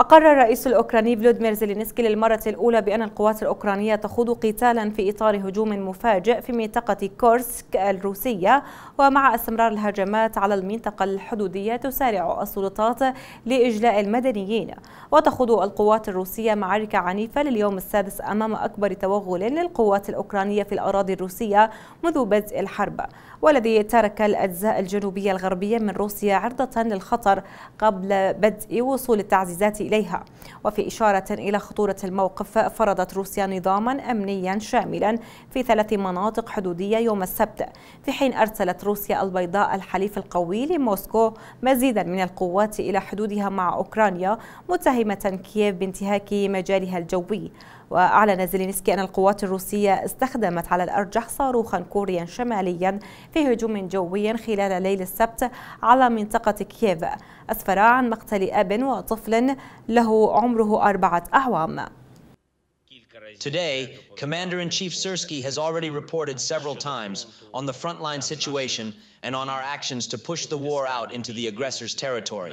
أقر الرئيس الأوكراني فلودمير زيلينسكي للمرة الأولى بأن القوات الأوكرانية تخوض قتالا في إطار هجوم مفاجئ في منطقة كورسك الروسية ومع استمرار الهجمات على المنطقة الحدودية تسارع السلطات لإجلاء المدنيين وتخوض القوات الروسية معارك عنيفة لليوم السادس أمام أكبر توغل للقوات الأوكرانية في الأراضي الروسية منذ بدء الحرب والذي ترك الأجزاء الجنوبية الغربية من روسيا عرضة للخطر قبل بدء وصول التعزيزات إليها وفي إشارة إلى خطورة الموقف فرضت روسيا نظاما أمنيا شاملا في ثلاث مناطق حدودية يوم السبت في حين أرسلت روسيا البيضاء الحليف القوي لموسكو مزيدا من القوات إلى حدودها مع أوكرانيا متهمة كييف بانتهاك مجالها الجوي وأعلن زيلينسكي أن القوات الروسية استخدمت على الأرجح صاروخا كوريا شماليا في هجوم جوي خلال ليل السبت على منطقة كييف أسفر عن مقتل أب وطفل له عمره أربعة أعوام Today, Commander in Chief Sursky has already reported several times on the frontline situation and on our actions to push the war out into the aggressor's territory.